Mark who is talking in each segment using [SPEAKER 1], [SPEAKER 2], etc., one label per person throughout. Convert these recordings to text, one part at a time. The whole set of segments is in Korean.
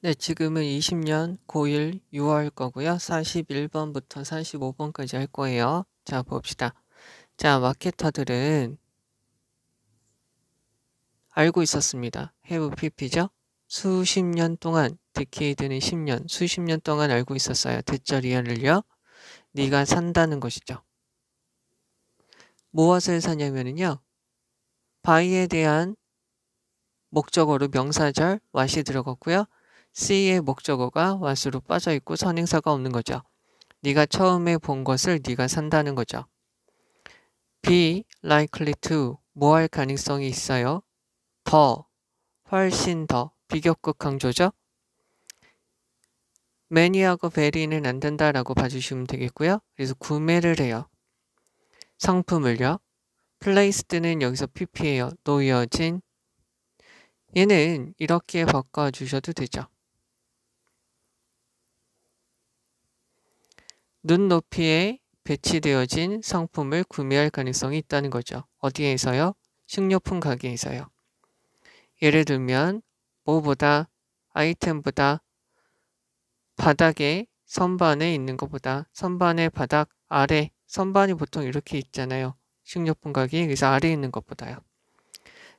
[SPEAKER 1] 네, 지금은 20년 고1 6월 거고요. 41번부터 45번까지 할 거예요. 자, 봅시다. 자, 마케터들은 알고 있었습니다. have pp죠? 수십 년 동안, 디케이드는 10년, 수십 년 동안 알고 있었어요. 대자리얼을요. 네가 산다는 것이죠. 무엇을 사냐면은요. 바이에 대한 목적어로 명사절 w h 이 들어갔고요. C의 목적어가 완수로 빠져 있고 선행사가 없는 거죠. 네가 처음에 본 것을 네가 산다는 거죠. B likely to 뭐 할 가능성이 있어요? 더 훨씬 더 비격급 강조죠. 매니하고 베리는 안 된다라고 봐주시면 되겠고요. 그래서 구매를 해요. 상품을요. 플레이스드는 여기서 PP예요. 놓여진. 얘는 이렇게 바꿔주셔도 되죠. 눈높이에 배치되어진 상품을 구매할 가능성이 있다는 거죠. 어디에서요? 식료품 가게에서요. 예를 들면 뭐보다 아이템보다 바닥에 선반에 있는 것보다 선반의 바닥 아래 선반이 보통 이렇게 있잖아요. 식료품 가게 그래서 아래에 있는 것보다요.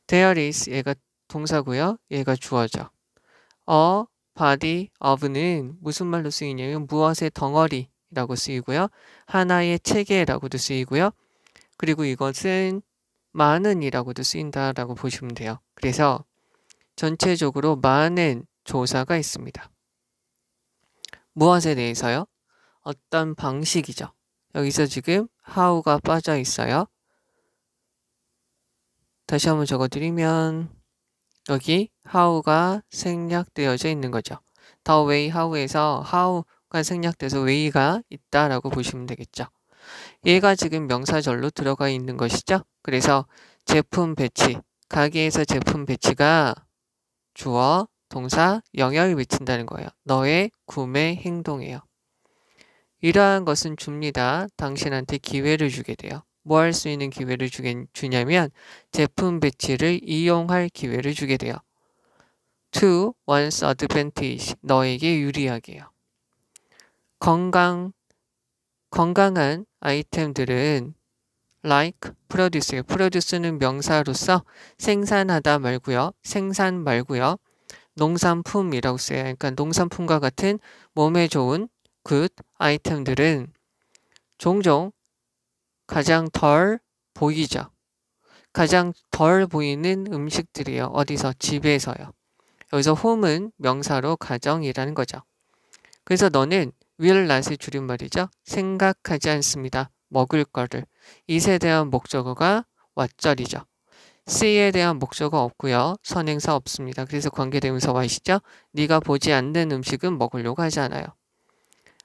[SPEAKER 1] There is 얘가 동사고요. 얘가 주어죠. A body of는 무슨 말로 쓰이냐면 무엇의 덩어리 라고 쓰이고요. 하나의 체계라고도 쓰이고요. 그리고 이것은 많은이라고도 쓰인다라고 보시면 돼요. 그래서 전체적으로 많은 조사가 있습니다. 무엇에 대해서요? 어떤 방식이죠. 여기서 지금 how가 빠져 있어요. 다시 한번 적어드리면 여기 how가 생략되어져 있는 거죠. the way how에서 how 약간 생략돼서 웨이가 있다라고 보시면 되겠죠. 얘가 지금 명사절로 들어가 있는 것이죠. 그래서 제품 배치, 가게에서 제품 배치가 주어, 동사, 영향을 미친다는 거예요. 너의 구매 행동이에요. 이러한 것은 줍니다. 당신한테 기회를 주게 돼요. 뭐 할 수 있는 기회를 주게, 주냐면 제품 배치를 이용할 기회를 주게 돼요. To one's advantage, 너에게 유리하게요. 건강, 건강한 아이템들은 like, produce. produce는 명사로서 생산하다 말고요. 생산 말고요. 농산품이라고 써요. 그러니까 농산품과 같은 몸에 좋은 굿 아이템들은 종종 가장 덜 보이죠. 가장 덜 보이는 음식들이요. 에 어디서? 집에서요. 여기서 홈은 명사로 가정이라는 거죠. 그래서 너는 will not의 줄임말이죠. 생각하지 않습니다. 먹을 거를. it에 대한 목적어가 what절이죠. see에 대한 목적어 없고요. 선행사 없습니다. 그래서 관계대명사 와이시죠 네가 보지 않는 음식은 먹으려고 하지 않아요.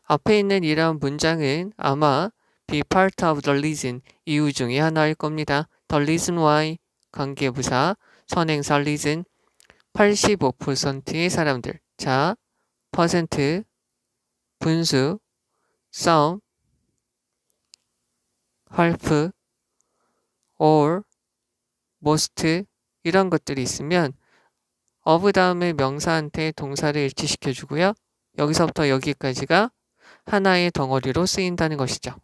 [SPEAKER 1] 앞에 있는 이러한 문장은 아마 be part of the reason, 이유 중에 하나일 겁니다. the reason why, 관계부사, 선행사 reason, 85%의 사람들. 자, 퍼센트 분수, s u 프 올, 모스트 이런 것들이 있으면 of 다음에 명사한테 동사를 일치시켜 주고요. 여기서부터 여기까지가 하나의 덩어리로 쓰인다는 것이죠.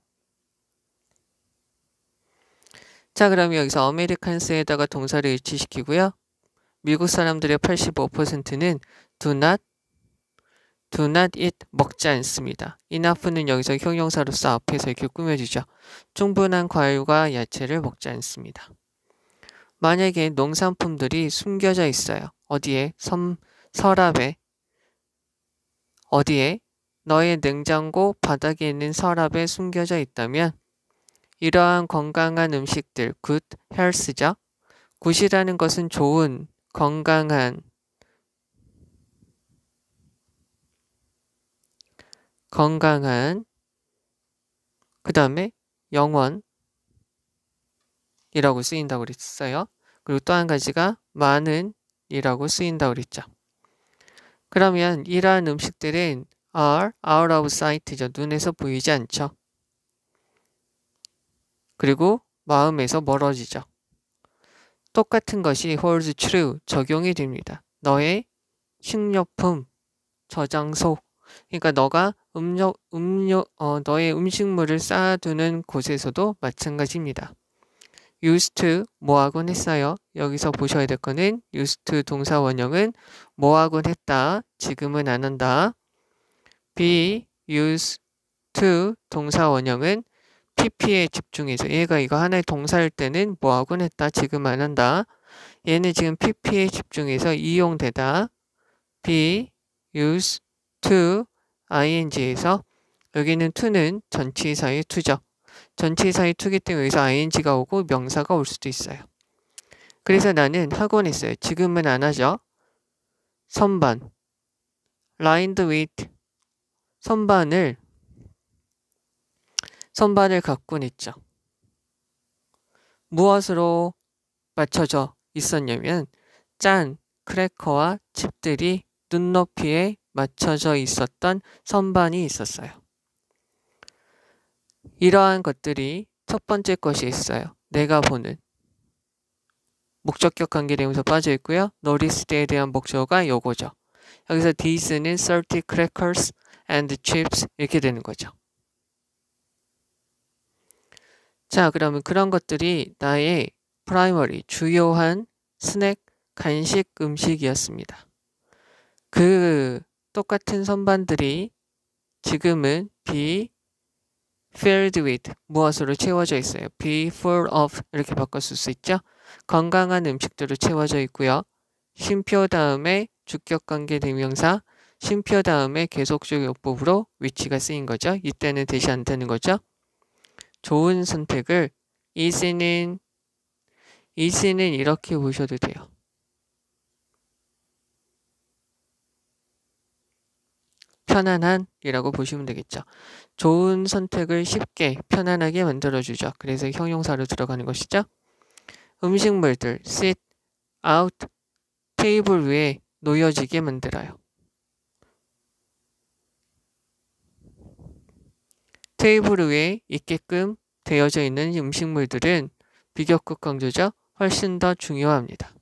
[SPEAKER 1] 자 그럼 여기서 아메리칸스에다가 동사를 일치시키고요. 미국 사람들의 85%는 do not do not eat 먹지 않습니다. enough는 여기서 형용사로서 앞에서 이렇게 그 꾸며지죠 충분한 과일과 야채를 먹지 않습니다. 만약에 농산품들이 숨겨져 있어요. 어디에? 섬, 서랍에. 어디에? 너의 냉장고 바닥에 있는 서랍에 숨겨져 있다면 이러한 건강한 음식들, good health죠. 굿이라는 것은 좋은, 건강한, 건강한, 그 다음에 영원이라고 쓰인다고 그랬어요. 그리고 또 한 가지가 많은이라고 쓰인다고 그랬죠. 그러면 이러한 음식들은 are out of sight죠. 눈에서 보이지 않죠. 그리고 마음에서 멀어지죠. 똑같은 것이 holds true 적용이 됩니다. 너의 식료품 저장소 그러니까 너가 음료, 음료, 어, 너의 음식물을 쌓아두는 곳에서도 마찬가지입니다. used to 뭐하곤 했어요. 여기서 보셔야 될 거는 used to 동사 원형은 뭐하곤 했다. 지금은 안 한다. be used to 동사 원형은 pp에 집중해서 얘가 이거 하나의 동사일 때는 뭐하곤 했다. 지금 안 한다. 얘는 지금 pp에 집중해서 이용되다. be used to ing에서 여기는 to는 전치사의 to죠. 전치사의 to기 때문에 여기서 ing가 오고 명사가 올 수도 있어요. 그래서 나는 학원 했어요. 지금은 안 하죠. 선반 lined with 선반을 선반을 갖고냈죠 무엇으로 맞춰져 있었냐면 짠 크래커와 칩들이 눈높이에 맞춰져 있었던 선반이 있었어요. 이러한 것들이 첫 번째 것이 있어요. 내가 보는 목적격 관계대해서 빠져 있고요. 노리스트에 대한 목적어가 요거죠. 여기서 these는 salty crackers and chips 이렇게 되는 거죠. 자, 그러면 그런 것들이 나의 프라이머리, 주요한 스낵, 간식, 음식이었습니다. 그 똑같은 선반들이 지금은 be filled with 무엇으로 채워져 있어요. be full of 이렇게 바꿔 쓸수 있죠. 건강한 음식들로 채워져 있고요. 쉼표 다음에 주격관계 대명사, 쉼표 다음에 계속적 요법으로 위치가 쓰인 거죠. 이때는 대시 안 되는 거죠. 좋은 선택을 이시는 이시는 이렇게 보셔도 돼요. 편안한이라고 보시면 되겠죠. 좋은 선택을 쉽게 편안하게 만들어주죠. 그래서 형용사로 들어가는 것이죠. 음식물들 sit, out, 테이블 위에 놓여지게 만들어요. 테이블 위에 있게끔 되어져 있는 음식물들은 비교급 강조죠. 훨씬 더 중요합니다.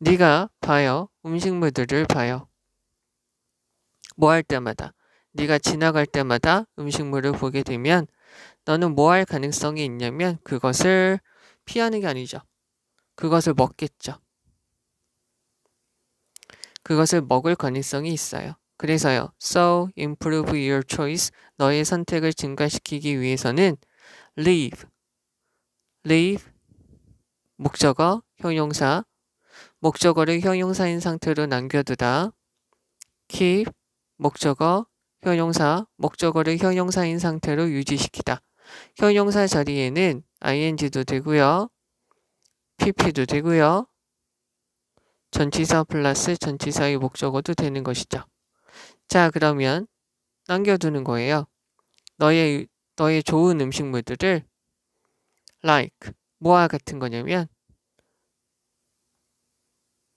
[SPEAKER 1] 네가 봐요. 음식물들을 봐요. 뭐할 때마다 네가 지나갈 때마다 음식물을 보게 되면 너는 뭐 할 가능성이 있냐면 그것을 피하는 게 아니죠. 그것을 먹겠죠. 그것을 먹을 가능성이 있어요. 그래서요. So improve your choice. 너의 선택을 증가시키기 위해서는 leave, leave 목적어 형용사 목적어를 형용사인 상태로 남겨두다. keep 목적어, 형용사, 목적어를 형용사인 상태로 유지시키다. 형용사 자리에는 ing도 되고요. pp도 되고요. 전치사 플러스 전치사의 목적어도 되는 것이죠. 자 그러면 남겨두는 거예요. 너의 너의 좋은 음식물들을 like 뭐와 같은 거냐면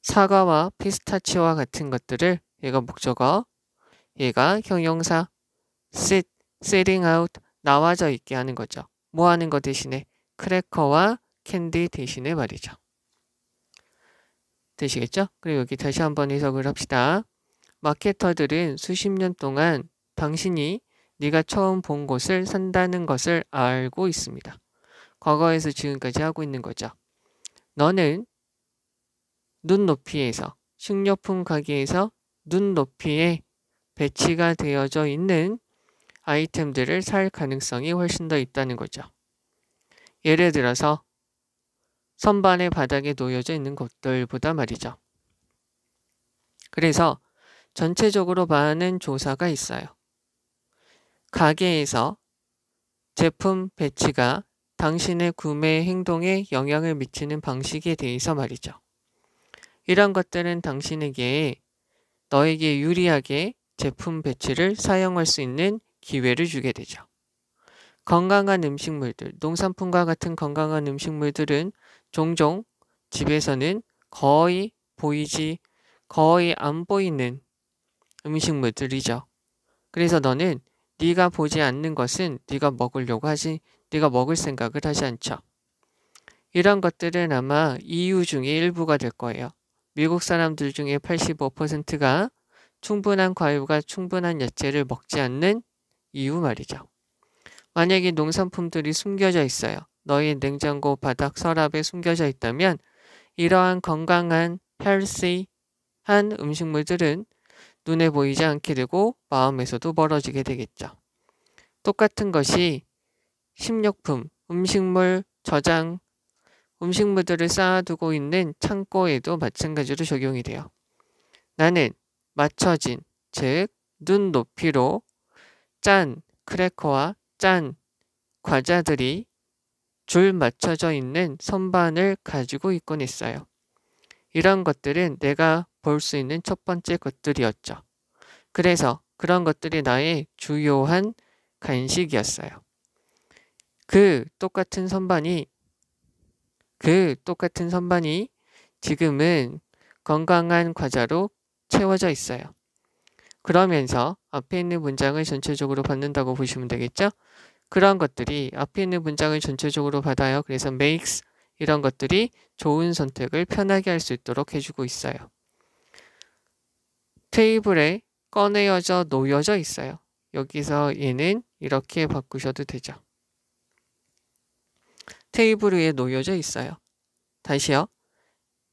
[SPEAKER 1] 사과와 피스타치오와 같은 것들을 얘가 목적어 얘가 형용사 sit, sitting out 나와져 있게 하는 거죠. 뭐 하는 거 대신에 크래커와 캔디 대신에 말이죠. 되시겠죠? 그리고 여기 다시 한번 해석을 합시다. 마케터들은 수십 년 동안 당신이 네가 처음 본 곳을 산다는 것을 알고 있습니다. 과거에서 지금까지 하고 있는 거죠. 너는 눈높이에서 식료품 가게에서 눈높이에 배치가 되어져 있는 아이템들을 살 가능성이 훨씬 더 있다는 거죠. 예를 들어서 선반의 바닥에 놓여져 있는 것들보다 말이죠. 그래서 전체적으로 많은 조사가 있어요. 가게에서 제품 배치가 당신의 구매 행동에 영향을 미치는 방식에 대해서 말이죠. 이런 것들은 당신에게 너에게 유리하게 제품 배치를 사용할 수 있는 기회를 주게 되죠. 건강한 음식물들, 농산품과 같은 건강한 음식물들은 종종 집에서는 거의 보이지, 거의 안 보이는 음식물들이죠. 그래서 너는 네가 보지 않는 것은 네가 먹으려고 하지, 네가 먹을 생각을 하지 않죠. 이런 것들은 아마 이유 중에 일부가 될 거예요. 미국 사람들 중에 85%가 충분한 과일과 충분한 야채를 먹지 않는 이유 말이죠. 만약에 농산품들이 숨겨져 있어요. 너희 냉장고 바닥 서랍에 숨겨져 있다면 이러한 건강한 혈세한 음식물들은 눈에 보이지 않게 되고 마음에서도 멀어지게 되겠죠. 똑같은 것이 식료품, 음식물 저장, 음식물들을 쌓아두고 있는 창고에도 마찬가지로 적용이 돼요. 나는 맞춰진, 즉, 눈높이로 짠 크래커와 짠 과자들이 줄 맞춰져 있는 선반을 가지고 있곤 했어요. 이런 것들은 내가 볼 수 있는 첫 번째 것들이었죠. 그래서 그런 것들이 나의 주요한 간식이었어요. 그 똑같은 선반이 그 똑같은 선반이 지금은 건강한 과자로 채워져 있어요. 그러면서 앞에 있는 문장을 전체적으로 받는다고 보시면 되겠죠? 그런 것들이 앞에 있는 문장을 전체적으로 받아요. 그래서 makes 이런 것들이 좋은 선택을 편하게 할 수 있도록 해주고 있어요. 테이블에 꺼내어져 놓여져 있어요. 여기서 얘는 이렇게 바꾸셔도 되죠. 테이블 위에 놓여져 있어요. 다시요.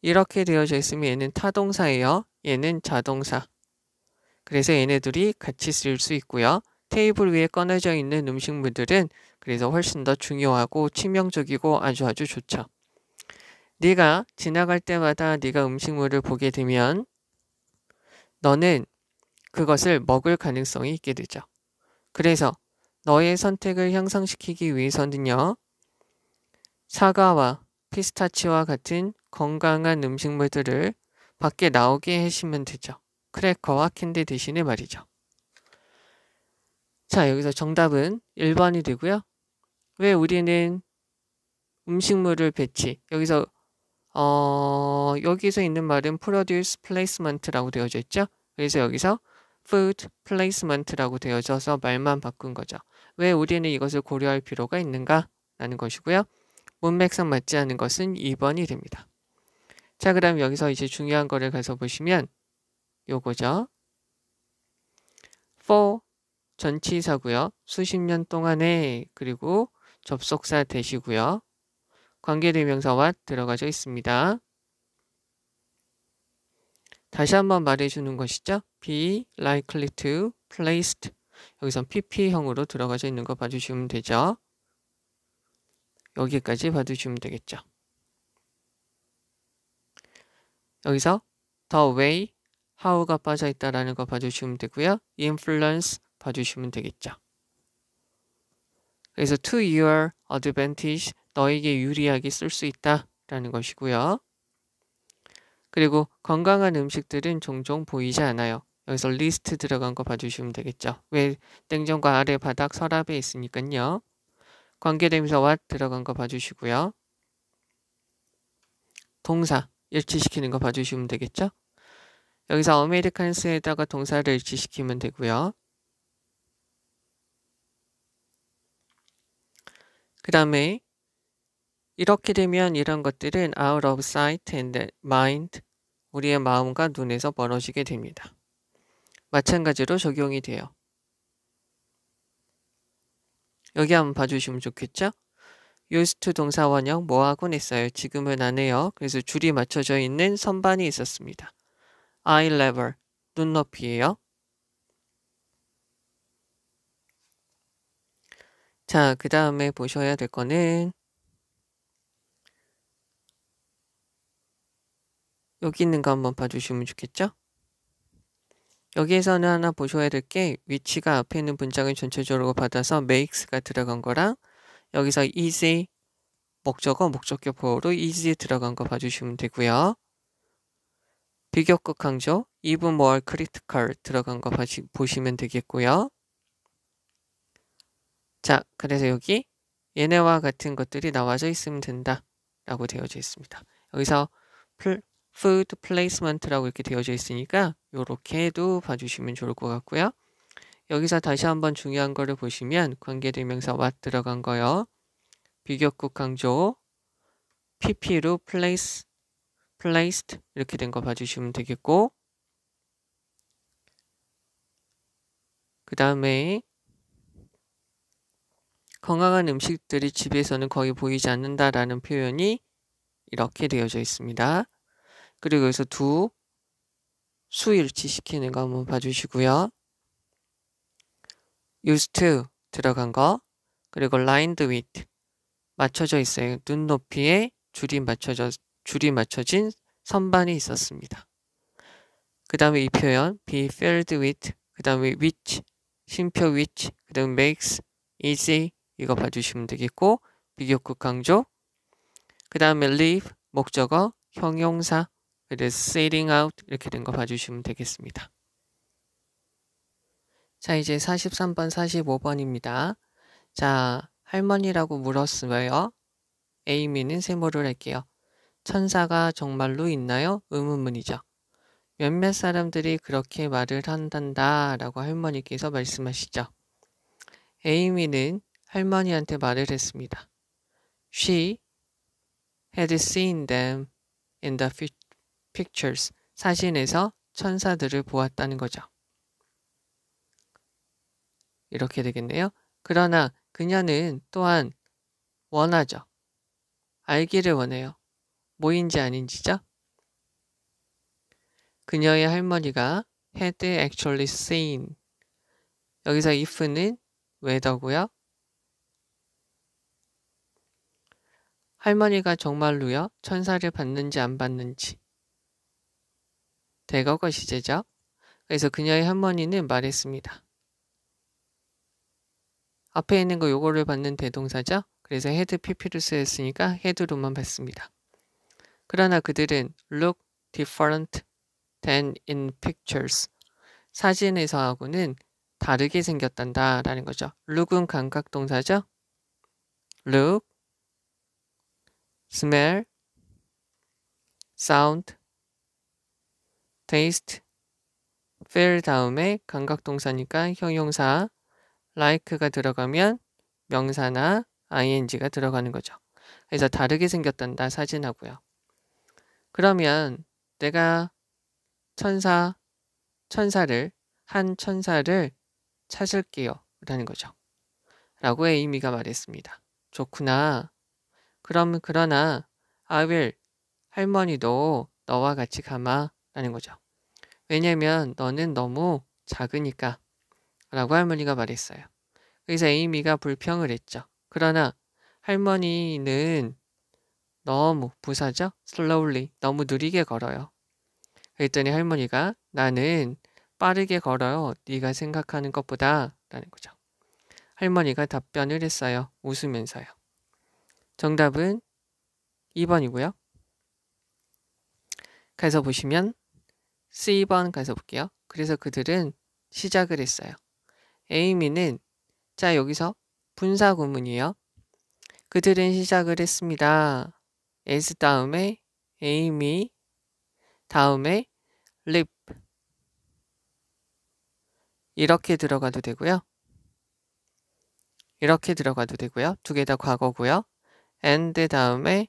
[SPEAKER 1] 이렇게 되어져 있으면 얘는 타동사예요. 얘는 자동사. 그래서 얘네들이 같이 쓸 수 있고요. 테이블 위에 꺼내져 있는 음식물들은 그래서 훨씬 더 중요하고 치명적이고 아주 아주 좋죠. 네가 지나갈 때마다 네가 음식물을 보게 되면 너는 그것을 먹을 가능성이 있게 되죠. 그래서 너의 선택을 향상시키기 위해서는요. 사과와 피스타치와 같은 건강한 음식물들을 밖에 나오게 하시면 되죠. 크래커와 캔디 대신에 말이죠. 자, 여기서 정답은 1번이 되고요. 왜 우리는 음식물을 배치, 여기서 어, 여기서 있는 말은 produce placement라고 되어져 있죠. 그래서 여기서 food placement라고 되어져서 말만 바꾼 거죠. 왜 우리는 이것을 고려할 필요가 있는가? 라는 것이고요. 문맥상 맞지 않은 것은 2번이 됩니다. 자, 그럼 여기서 이제 중요한 거를 가서 보시면 요거죠. for 전치사고요. 수십 년 동안에 그리고 접속사 되시고요. 관계대명사와 들어가져 있습니다. 다시 한번 말해주는 것이죠. be likely to, placed. 여기선 pp형으로 들어가져 있는 거 봐주시면 되죠. 여기까지 봐주시면 되겠죠. 여기서 the way, how가 빠져있다라는 거 봐주시면 되고요. influence 봐주시면 되겠죠. 그래서 to your advantage, 너에게 유리하게 쓸 수 있다라는 것이고요. 그리고 건강한 음식들은 종종 보이지 않아요. 여기서 리스트 들어간 거 봐주시면 되겠죠. 왜 땡전과 아래 바닥 서랍에 있으니까요. 관계대명사 what 들어간 거 봐주시고요. 동사 일치시키는 거 봐주시면 되겠죠? 여기서 아메리칸스에다가 동사를 일치시키면 되고요. 그 다음에 이렇게 되면 이런 것들은 out of sight and mind 우리의 마음과 눈에서 멀어지게 됩니다. 마찬가지로 적용이 돼요. 여기 한번 봐주시면 좋겠죠? 요스트 동사 원형 뭐하곤 했어요. 지금은 안 해요. 그래서 줄이 맞춰져 있는 선반이 있었습니다. eye level, 눈높이예요. 자, 그 다음에 보셔야 될 거는 여기 있는 거 한번 봐주시면 좋겠죠? 여기에서는 하나 보셔야 될 게 위치가 앞에 있는 문장을 전체적으로 받아서 makes가 들어간 거랑 여기서 is 목적어 목적격보로 is 들어간 거 봐주시면 되고요. 비교급 강조 even more critical 들어간 거 봐시, 보시면 되겠고요. 자, 그래서 여기 얘네와 같은 것들이 나와져 있으면 된다 라고 되어져 있습니다. 여기서 플, food placement라고 이렇게 되어져 있으니까 이렇게 해도 봐주시면 좋을 것 같고요. 여기서 다시 한번 중요한 거를 보시면 관계대명사 what 들어간 거요. 비격국 강조, pp로 place, placed 이렇게 된 거 봐주시면 되겠고 그 다음에 건강한 음식들이 집에서는 거의 보이지 않는다라는 표현이 이렇게 되어져 있습니다. 그리고 여기서 두 수일치 시키는 거 한번 봐주시고요. used to 들어간 거 그리고 lined with 맞춰져 있어요. 눈높이에 줄이 맞춰져 줄이 맞춰진 선반이 있었습니다. 그 다음에 이 표현 be filled with 그 다음에 which 심표 which 그 다음에 makes easy 이거 봐주시면 되겠고 비교급 강조 그 다음에 leave 목적어 형용사 그래서 setting out 이렇게 된 거 봐주시면 되겠습니다. 자, 이제 43번, 45번입니다. 자, 할머니라고 물었으며요. 에이미는 세모를 할게요. 천사가 정말로 있나요? 의문문이죠. 몇몇 사람들이 그렇게 말을 한단다 라고 할머니께서 말씀하시죠. 에이미는 할머니한테 말을 했습니다. She had seen them in the pictures. 사진에서 천사들을 보았다는 거죠. 이렇게 되겠네요. 그러나 그녀는 또한 원하죠. 알기를 원해요. 뭐인지 아닌지죠? 그녀의 할머니가 had actually seen. 여기서 if는 whether고요. 할머니가 정말로요 천사를 봤는지안봤는지대거 것이 제죠 그래서 그녀의 할머니는 말했습니다. 앞에 있는 거 요거를 받는 대동사죠. 그래서 헤드 pp를 쓰였으니까 헤드로만 받습니다. 그러나 그들은 look different than in pictures. 사진에서 하고는 다르게 생겼단다 라는 거죠. look은 감각 동사죠. look, smell, sound, taste, feel 다음에 감각 동사니까 형용사 like가 들어가면 명사나 ing가 들어가는 거죠. 그래서 다르게 생겼단다 사진하고요. 그러면 내가 천사, 천사를, 한 천사를 찾을게요. 라는 거죠. 라고 에이미가 말했습니다. 좋구나. 그럼 그러나 I will 할머니도 너와 같이 가마 라는 거죠. 왜냐면 너는 너무 작으니까 라고 할머니가 말했어요. 그래서 에이미가 불평을 했죠. 그러나 할머니는 너무 부사죠? slowly 너무 느리게 걸어요. 그랬더니 할머니가 나는 빠르게 걸어요. 네가 생각하는 것보다 라는 거죠. 할머니가 답변을 했어요. 웃으면서요. 정답은 2번이고요. 가서 보시면 C번 가서 볼게요. 그래서 그들은 시작을 했어요. 에이미는 자 여기서 분사 구문이요. 에 그들은 시작을 했습니다. 에스 다음에 에이미 다음에 립 이렇게 들어가도 되고요. 이렇게 들어가도 되고요. 두 개 다 과거고요. and 다음에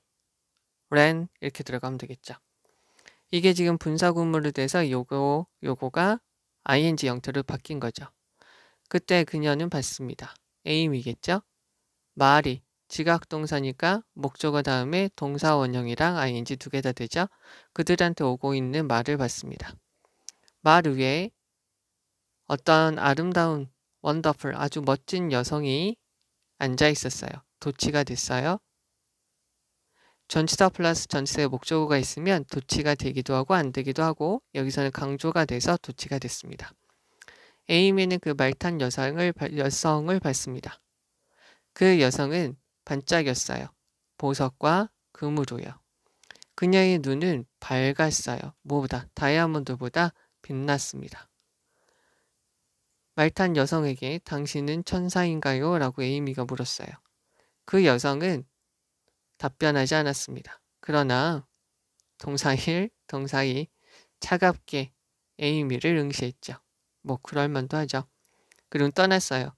[SPEAKER 1] ran 이렇게 들어가면 되겠죠. 이게 지금 분사 구문으로 돼서 요거 요거가 ing 형태로 바뀐 거죠. 그때 그녀는 봤습니다. 에임이겠죠? 말이 지각동사니까 목적어 다음에 동사 원형이랑 ing 두 개 다 되죠? 그들한테 오고 있는 말을 봤습니다. 말 위에 어떤 아름다운 원더풀 아주 멋진 여성이 앉아 있었어요. 도치가 됐어요. 전치사 플러스 전치사의 목적어가 있으면 도치가 되기도 하고 안 되기도 하고 여기서는 강조가 돼서 도치가 됐습니다. 에이미는 그 말탄 여성을, 여성을 봤습니다. 그 여성은 반짝였어요. 보석과 금으로요. 그녀의 눈은 밝았어요. 뭐보다 다이아몬드보다 빛났습니다. 말탄 여성에게 당신은 천사인가요? 라고 에이미가 물었어요. 그 여성은 답변하지 않았습니다. 그러나 동사일, 동사이 차갑게 에이미를 응시했죠. 뭐 그럴 만도 하죠. 그리고 떠났어요.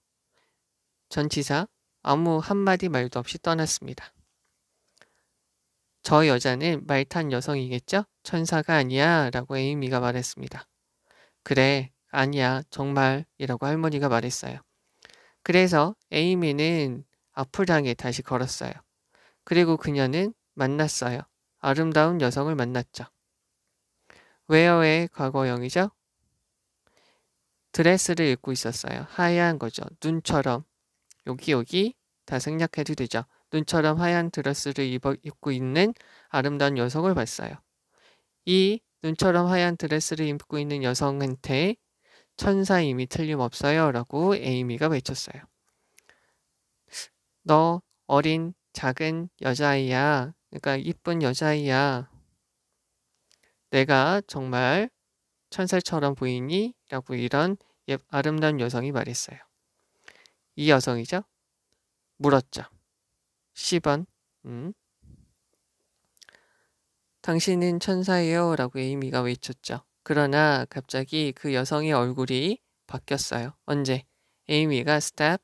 [SPEAKER 1] 전 지사 아무 한마디 말도 없이 떠났습니다. 저 여자는 말탄 여성이겠죠? 천사가 아니야 라고 에이미가 말했습니다. 그래 아니야 정말 이라고 할머니가 말했어요. 그래서 에이미는 앞을 당에 다시 걸었어요. 그리고 그녀는 만났어요. 아름다운 여성을 만났죠. 웨어의 과거형이죠? 드레스를 입고 있었어요. 하얀 거죠. 눈처럼 여기 여기 다 생략해도 되죠. 눈처럼 하얀 드레스를 입어, 입고 있는 아름다운 여성을 봤어요. 이 눈처럼 하얀 드레스를 입고 있는 여성한테 천사임이 틀림없어요. 라고 에이미가 외쳤어요. 너 어린 작은 여자아이야. 그러니까 이쁜 여자아이야. 내가 정말 천사처럼 보이니? 라고 이런 아름다운 여성이 말했어요. 이 여성이죠? 물었죠. 1 0원 음. 당신은 천사예요. 라고 에이미가 외쳤죠. 그러나 갑자기 그 여성의 얼굴이 바뀌었어요. 언제? 에이미가 스텝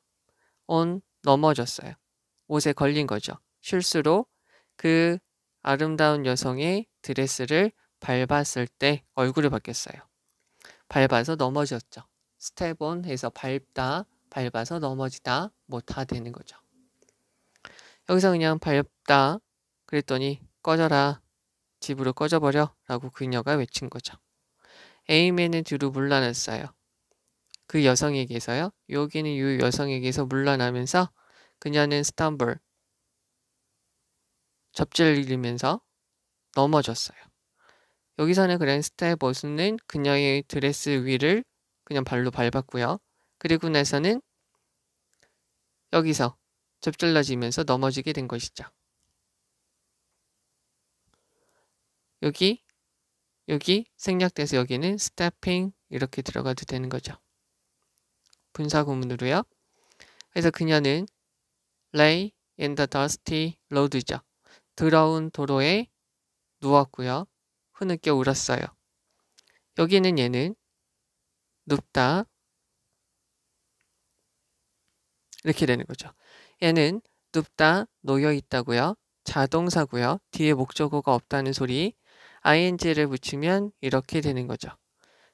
[SPEAKER 1] 온 넘어졌어요. 옷에 걸린 거죠. 실수로 그 아름다운 여성의 드레스를 밟았을 때 얼굴이 바뀌었어요. 밟아서 넘어졌죠. 스텝온해서 밟다, 밟아서 넘어지다 뭐 다 되는 거죠. 여기서 그냥 밟다 그랬더니 꺼져라 집으로 꺼져버려 라고 그녀가 외친 거죠. 에이맨은 뒤로 물러났어요. 그 여성에게서요. 여기는 이 여성에게서 물러나면서 그녀는 스탄불 접질리면서 넘어졌어요. 여기서는 그냥스타의 버스는 그녀의 드레스 위를 그냥 발로 밟았고요. 그리고 나서는 여기서 접질러지면서 넘어지게 된 것이죠. 여기, 여기 생략돼서 여기는 스태핑 이렇게 들어가도 되는 거죠. 분사 구문으로요. 그래서 그녀는 lay in the dusty road죠. 더러운 도로에 누웠고요. 흐느껴 울었어요. 여기는 얘는 높다 이렇게 되는 거죠. 얘는 눕다 놓여 있다고요. 자동사고요. 뒤에 목적어가 없다는 소리 ing를 붙이면 이렇게 되는 거죠.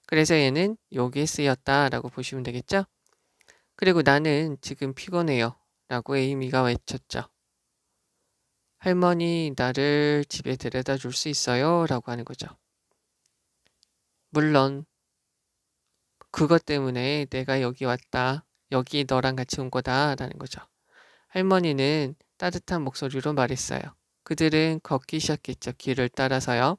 [SPEAKER 1] 그래서 얘는 여기에 쓰였다라고 보시면 되겠죠. 그리고 나는 지금 피곤해요 라고 에이미가 외쳤죠. 할머니 나를 집에 데려다 줄 수 있어요? 라고 하는 거죠. 물론 그것 때문에 내가 여기 왔다. 여기 너랑 같이 온 거다. 라는 거죠. 할머니는 따뜻한 목소리로 말했어요. 그들은 걷기 시작했죠. 길을 따라서요.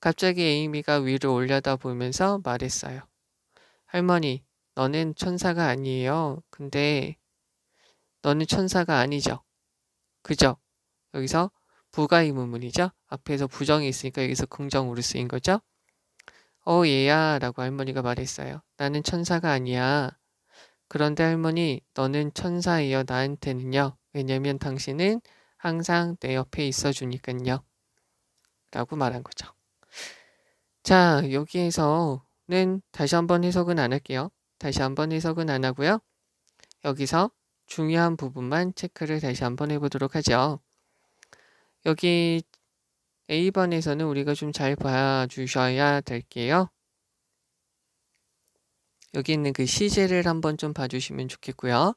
[SPEAKER 1] 갑자기 에이미가 위로 올려다 보면서 말했어요. 할머니, 너는 천사가 아니에요. 근데 너는 천사가 아니죠. 그죠? 여기서 부가의문문이죠. 앞에서 부정이 있으니까 여기서 긍정으로 쓰인 거죠. 어 얘야 라고 할머니가 말했어요. 나는 천사가 아니야. 그런데 할머니 너는 천사이요 나한테는요. 왜냐면 당신은 항상 내 옆에 있어주니깐요. 라고 말한 거죠. 자 여기에서는 다시 한번 해석은 안 할게요. 다시 한번 해석은 안 하고요. 여기서 중요한 부분만 체크를 다시 한번 해보도록 하죠. 여기 A번에서는 우리가 좀 잘 봐주셔야 될게요. 여기 있는 그 시제를 한번 좀 봐주시면 좋겠고요.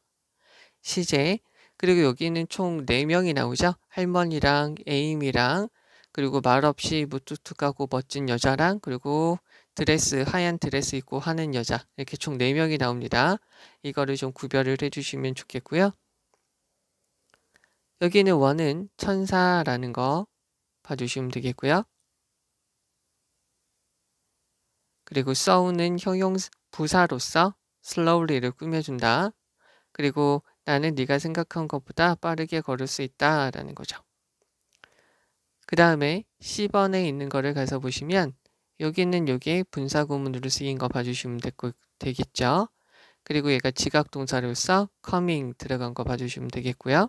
[SPEAKER 1] 시제 그리고 여기는 총 4명이 나오죠. 할머니랑 에임이랑 그리고 말없이 무뚝뚝하고 멋진 여자랑 그리고 드레스 하얀 드레스 입고 하는 여자 이렇게 총 4명이 나옵니다. 이거를 좀 구별을 해주시면 좋겠고요. 여기 는 원은 천사라는 거 봐주시면 되겠고요. 그리고 써우는 형용 부사로서 slowly를 꾸며준다. 그리고 나는 네가 생각한 것보다 빠르게 걸을 수 있다 라는 거죠. 그 다음에 C번에 있는 거를 가서 보시면 여기는 여기에 분사구문으로 쓰인 거 봐주시면 됐고, 되겠죠. 그리고 얘가 지각동사로서 coming 들어간 거 봐주시면 되겠고요.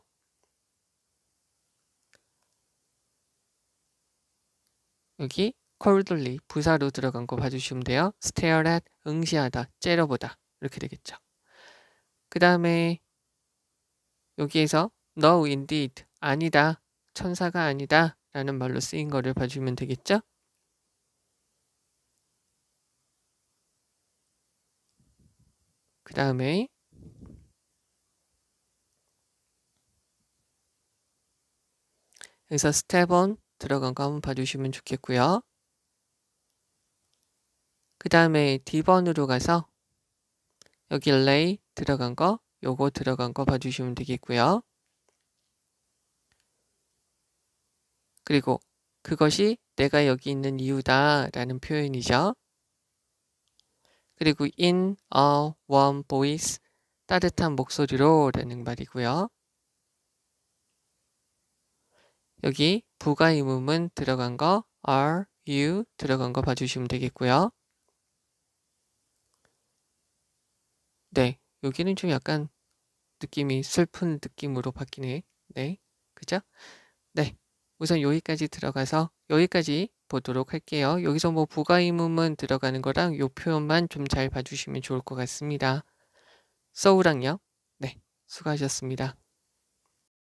[SPEAKER 1] 여기 c o 리 부사로 들어간 거 봐주시면 돼요. stare at 응시하다, 째려보다 이렇게 되겠죠. 그 다음에 여기에서 no indeed 아니다 천사가 아니다 라는 말로 쓰인 거를 봐주면 되겠죠. 그 다음에 그래서 스 t e on 들어간 거 한번 봐주시면 좋겠고요. 그 다음에 D번으로 가서 여기 lay 들어간 거, 요거 들어간 거 봐주시면 되겠고요. 그리고 그것이 내가 여기 있는 이유다 라는 표현이죠. 그리고 in a warm voice 따뜻한 목소리로 라는 말이고요. 여기 부가의문문 들어간 거 are, you 들어간 거 봐주시면 되겠고요. 네, 여기는 좀 약간 느낌이 슬픈 느낌으로 바뀌네. 네, 그죠? 네, 우선 여기까지 들어가서 여기까지 보도록 할게요. 여기서 뭐 부가의문문 들어가는 거랑 요 표현만 좀 잘 봐주시면 좋을 것 같습니다. 서우랑요? 네, 수고하셨습니다.